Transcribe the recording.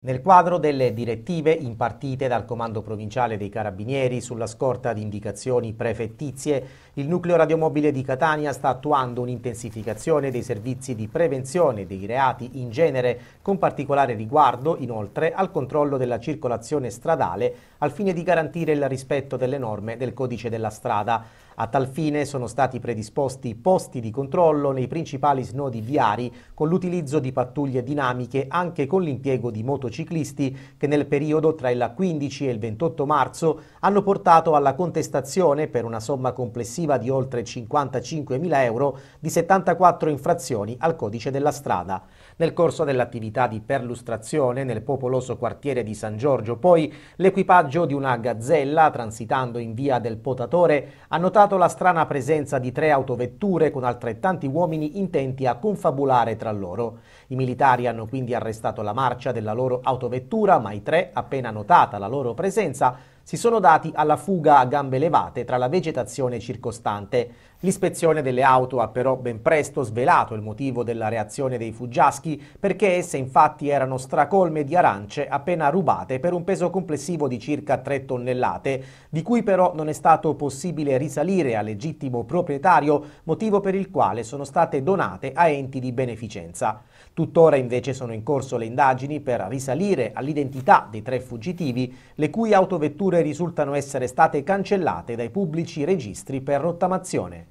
Nel quadro delle direttive impartite dal Comando Provinciale dei Carabinieri sulla scorta di indicazioni prefettizie il nucleo radiomobile di Catania sta attuando un'intensificazione dei servizi di prevenzione dei reati in genere, con particolare riguardo inoltre al controllo della circolazione stradale al fine di garantire il rispetto delle norme del codice della strada. A tal fine sono stati predisposti posti di controllo nei principali snodi viari con l'utilizzo di pattuglie dinamiche anche con l'impiego di motociclisti che nel periodo tra il 15 e il 28 marzo hanno portato alla contestazione per una somma complessiva amministrativa di oltre 55.000 euro di 74 infrazioni al codice della strada. Nel corso dell'attività di perlustrazione nel popoloso quartiere di San Giorgio, poi, l'equipaggio di una gazzella transitando in via del Potatore ha notato la strana presenza di tre autovetture con altrettanti uomini intenti a confabulare tra loro. I militari hanno quindi arrestato la marcia della loro autovettura, ma i tre, appena notata la loro presenza, si sono dati alla fuga a gambe levate tra la vegetazione circostante. L'ispezione delle auto ha però ben presto svelato il motivo della reazione dei fuggiaschi, perché esse infatti erano stracolme di arance appena rubate per un peso complessivo di circa 3 tonnellate, di cui però non è stato possibile risalire al legittimo proprietario, motivo per il quale sono state donate a enti di beneficenza. Tuttora invece sono in corso le indagini per risalire all'identità dei tre fuggitivi, le cui autovetture risultano essere state cancellate dai pubblici registri per rottamazione.